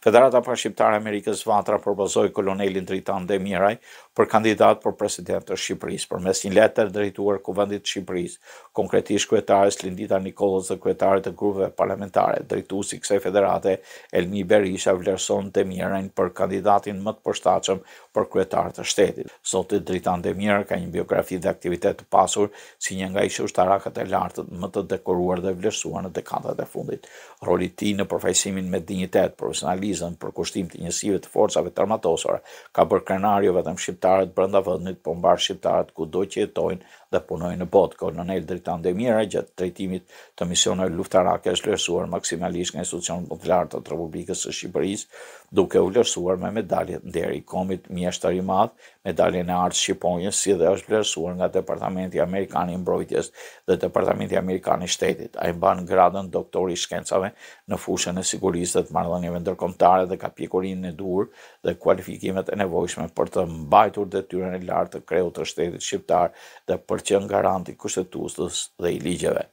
Federata Parashqiptare Amerikës Vatra propozoi kolonelin Dritan Demiraj për kandidat për president të Shqipërisë përmes një letër drejtuar Kuvendit të Shqipërisë, konkretisht kryetares Lindita Nikollës dhe kryetarit të grupeve parlamentare. Drejtuesi si kësaj federate, Elmi Berisha, vlerëson Demirajin për kandidatin më të përshtatshëm për kryetar të shtetit. Zoti Dritan Demiraj ka një biografi dhe aktivitet të pasur si një nga ishë ushtarakët e lartët më të dekoruar dhe vlerësuar në dekadat e fundit. Roli i tij në përfaqësimin me dinjitet, profesional lëvizën për kushtim të njësive të forcave të armatosore, ka bërë krenario vetëm shqiptarët brënda vëndit, po mbarë shqiptarët ku do që jetojnë dhe punojnë në botë. Kononel Dritan Demira, gjatë trejtimit të misione luftarake, është lërsuar maksimalisht nga institucionën botëlar të Republikës së Shqipërisë, duke u lërsuar me medalje në deri komit mjeshtar i madhë, medaljen e artë Shqiponjës, si dhe është lërsuar nga Departamenti Amerikani Mbrojtjes dhe Departamenti Amerikani Shtetit. A i banë gradën doktori shkencave në fushën e sigurisë dhe të mardhënjeve ndërkom shqiptare dhe ka pjekurin e dur dhe kualifikimet e nevojshme për të mbajtur dhe tyren e lartë të kreut të shtetit shqiptar dhe për që në garanti kushtetustës dhe i ligjeve.